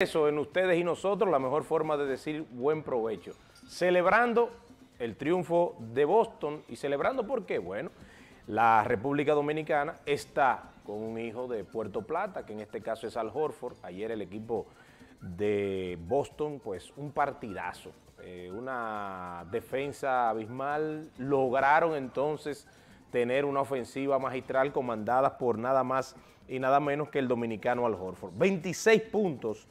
Eso en ustedes y nosotros, la mejor forma de decir buen provecho. Celebrando el triunfo de Boston y celebrando porque, bueno, la República Dominicana está con un hijo de Puerto Plata, que en este caso es Al Horford. Ayer el equipo de Boston, pues un partidazo, eh, una defensa abismal. Lograron entonces tener una ofensiva magistral comandada por nada más y nada menos que el dominicano Al Horford. 26 puntos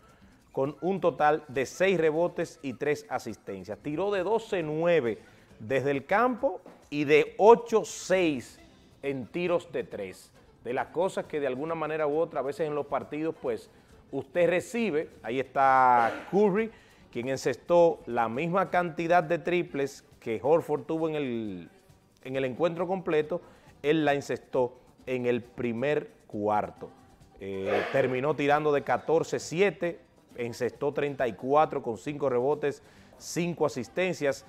con un total de seis rebotes y tres asistencias. Tiró de 12-9 desde el campo y de 8-6 en tiros de 3. De las cosas que de alguna manera u otra, a veces en los partidos, pues usted recibe, ahí está Curry, quien encestó la misma cantidad de triples que Horford tuvo en el, en el encuentro completo, él la encestó en el primer cuarto. Eh, terminó tirando de 14-7, encestó 34 con 5 rebotes, 5 asistencias.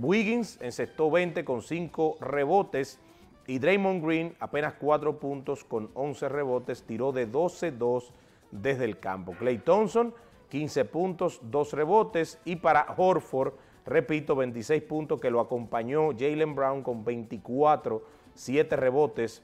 Wiggins encestó 20 con 5 rebotes y Draymond Green apenas 4 puntos con 11 rebotes, tiró de 12-2 desde el campo. Clay Thompson 15 puntos, 2 rebotes y para Horford, repito, 26 puntos que lo acompañó Jalen Brown con 24, 7 rebotes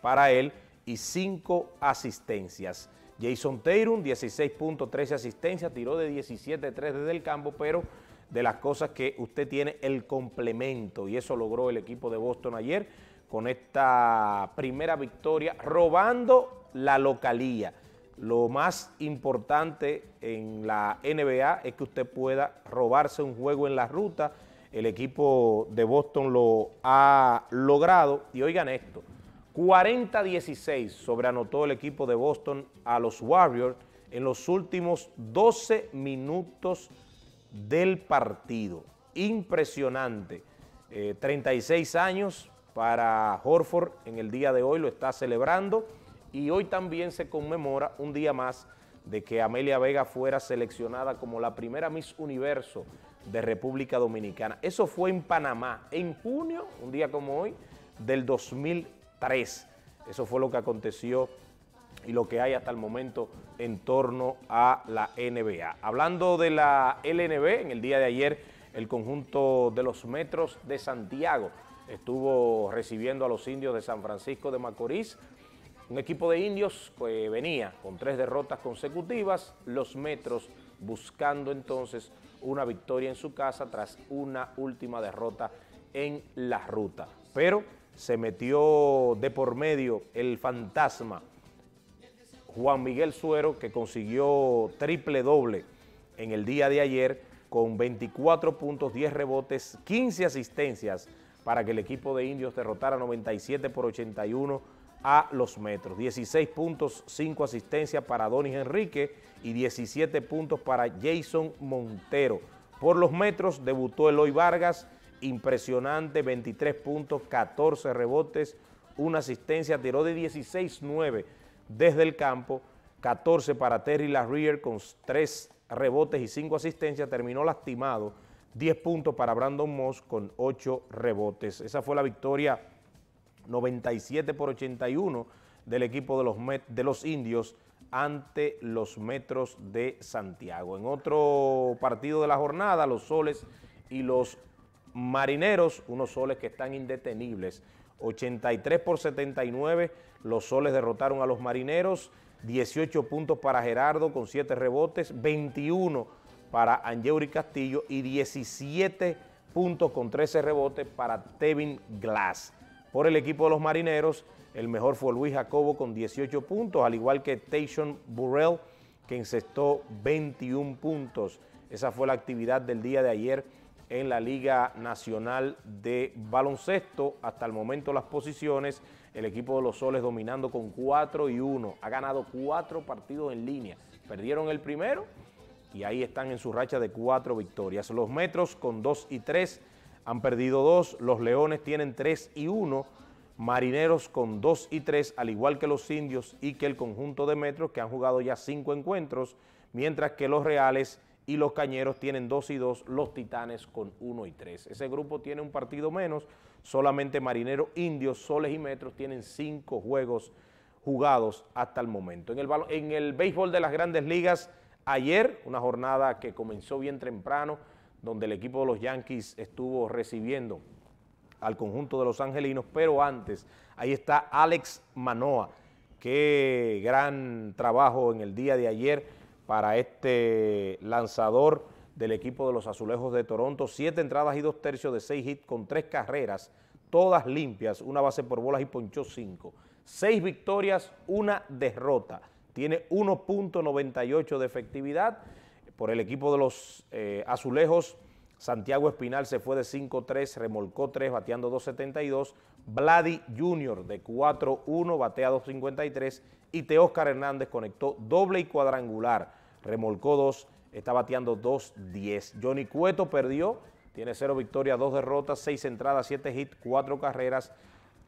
para él y 5 asistencias. Jason Tatum, 16.13 asistencia tiró de 17-3 desde el campo, pero de las cosas que usted tiene el complemento y eso logró el equipo de Boston ayer con esta primera victoria, robando la localía. Lo más importante en la NBA es que usted pueda robarse un juego en la ruta. El equipo de Boston lo ha logrado. Y oigan esto, 40-16 sobreanotó el equipo de Boston a los Warriors en los últimos 12 minutos del partido. Impresionante. 36 eh, años para Horford en el día de hoy, lo está celebrando. Y hoy también se conmemora un día más de que Amelia Vega fuera seleccionada como la primera Miss Universo de República Dominicana. Eso fue en Panamá, en junio, un día como hoy, del 2000 eso fue lo que aconteció y lo que hay hasta el momento en torno a la NBA. Hablando de la LNB, en el día de ayer el conjunto de los metros de Santiago estuvo recibiendo a los indios de San Francisco de Macorís, un equipo de indios que venía con tres derrotas consecutivas, los metros buscando entonces una victoria en su casa tras una última derrota en la ruta. Pero se metió de por medio el fantasma Juan Miguel Suero, que consiguió triple doble en el día de ayer con 24 puntos, 10 rebotes, 15 asistencias para que el equipo de indios derrotara 97 por 81 a los metros. 16 puntos, 5 asistencias para Donis Enrique y 17 puntos para Jason Montero. Por los metros debutó Eloy Vargas, impresionante, 23 puntos, 14 rebotes, una asistencia, tiró de 16-9 desde el campo, 14 para Terry Larrier con 3 rebotes y 5 asistencias, terminó lastimado, 10 puntos para Brandon Moss con 8 rebotes. Esa fue la victoria 97 por 81 del equipo de los, de los indios ante los metros de Santiago. En otro partido de la jornada, los soles y los Marineros, unos soles que están indetenibles. 83 por 79, los soles derrotaron a los marineros, 18 puntos para Gerardo con 7 rebotes, 21 para Angeuri Castillo y 17 puntos con 13 rebotes para Tevin Glass. Por el equipo de los marineros, el mejor fue Luis Jacobo con 18 puntos, al igual que Tation Burrell, que encestó 21 puntos. Esa fue la actividad del día de ayer en la Liga Nacional de Baloncesto. Hasta el momento las posiciones, el equipo de los Soles dominando con 4 y 1. Ha ganado 4 partidos en línea. Perdieron el primero y ahí están en su racha de 4 victorias. Los Metros con 2 y 3 han perdido 2. Los Leones tienen 3 y 1. Marineros con 2 y 3, al igual que los indios y que el conjunto de metros que han jugado ya 5 encuentros, mientras que los reales y los Cañeros tienen 2 y 2, los Titanes con 1 y 3. Ese grupo tiene un partido menos, solamente Marineros, Indios, Soles y Metros tienen 5 juegos jugados hasta el momento. En el, en el béisbol de las grandes ligas, ayer, una jornada que comenzó bien temprano, donde el equipo de los Yankees estuvo recibiendo al conjunto de los angelinos, pero antes, ahí está Alex Manoa, qué gran trabajo en el día de ayer, para este lanzador del equipo de los Azulejos de Toronto. Siete entradas y dos tercios de seis hits con tres carreras, todas limpias, una base por bolas y ponchó cinco. Seis victorias, una derrota. Tiene 1.98 de efectividad. Por el equipo de los eh, Azulejos, Santiago Espinal se fue de 5-3, remolcó 3, bateando 2.72. Vladi Jr. de 4-1, batea 2.53 y Teóscar Hernández conectó doble y cuadrangular, remolcó dos, está bateando 2-10. Johnny Cueto perdió, tiene cero victorias, dos derrotas, seis entradas, siete hits, cuatro carreras,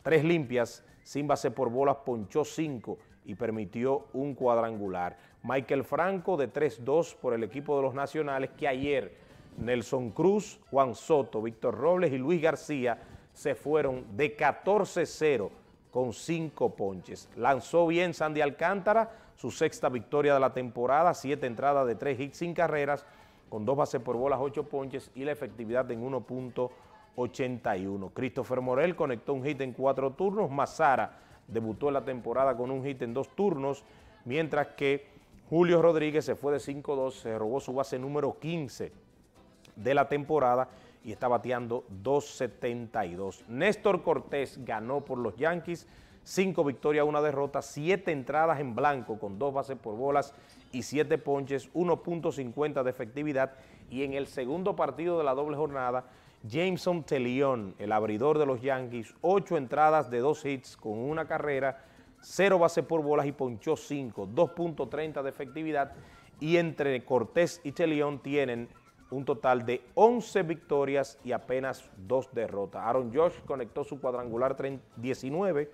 tres limpias, sin base por bolas, ponchó 5 y permitió un cuadrangular. Michael Franco de 3-2 por el equipo de los nacionales que ayer Nelson Cruz, Juan Soto, Víctor Robles y Luis García se fueron de 14-0 con cinco ponches. Lanzó bien Sandy Alcántara, su sexta victoria de la temporada, siete entradas de tres hits sin carreras, con dos bases por bolas, ocho ponches y la efectividad en 1.81. Christopher Morel conectó un hit en cuatro turnos, Mazara debutó la temporada con un hit en dos turnos, mientras que Julio Rodríguez se fue de 5-2, se robó su base número 15 de la temporada y está bateando 2.72. Néstor Cortés ganó por los Yankees, 5 victorias, una derrota, Siete entradas en blanco con dos bases por bolas y siete ponches, 1.50 de efectividad. Y en el segundo partido de la doble jornada, Jameson Teleón, el abridor de los Yankees, 8 entradas de 2 hits con una carrera, 0 bases por bolas y ponchó 5, 2.30 de efectividad. Y entre Cortés y Teleón tienen un total de 11 victorias y apenas dos derrotas. Aaron Josh conectó su cuadrangular 19,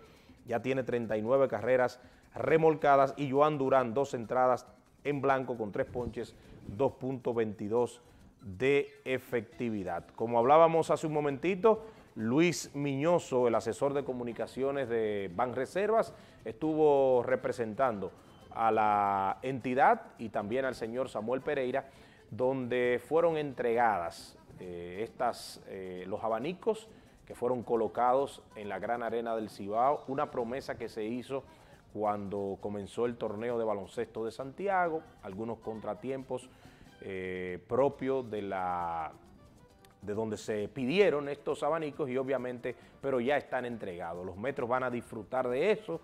ya tiene 39 carreras remolcadas y Joan Durán dos entradas en blanco con tres ponches, 2.22 de efectividad. Como hablábamos hace un momentito, Luis Miñoso, el asesor de comunicaciones de Banreservas, estuvo representando a la entidad y también al señor Samuel Pereira donde fueron entregadas eh, estas, eh, los abanicos que fueron colocados en la gran arena del Cibao, una promesa que se hizo cuando comenzó el torneo de baloncesto de Santiago, algunos contratiempos eh, propios de la de donde se pidieron estos abanicos y obviamente, pero ya están entregados. Los metros van a disfrutar de eso.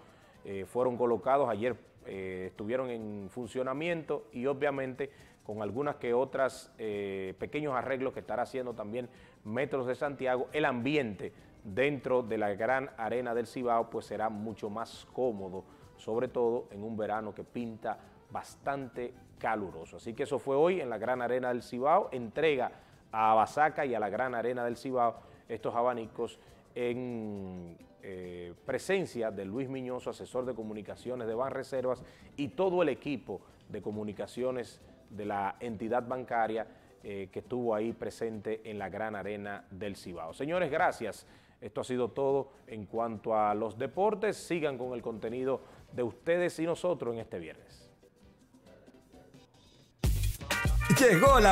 fueron colocados ayer eh, estuvieron en funcionamiento y obviamente con algunas que otras eh, pequeños arreglos que estará haciendo también Metros de Santiago, el ambiente dentro de la gran arena del Cibao pues será mucho más cómodo, sobre todo en un verano que pinta bastante caluroso. Así que eso fue hoy en la gran arena del Cibao, entrega a basaca y a la gran arena del Cibao estos abanicos en eh, presencia de Luis Miñoso, asesor de comunicaciones de Banreservas y todo el equipo de comunicaciones de la entidad bancaria eh, que estuvo ahí presente en la gran arena del Cibao. Señores, gracias. Esto ha sido todo en cuanto a los deportes. Sigan con el contenido de ustedes y nosotros en este viernes. Llegó la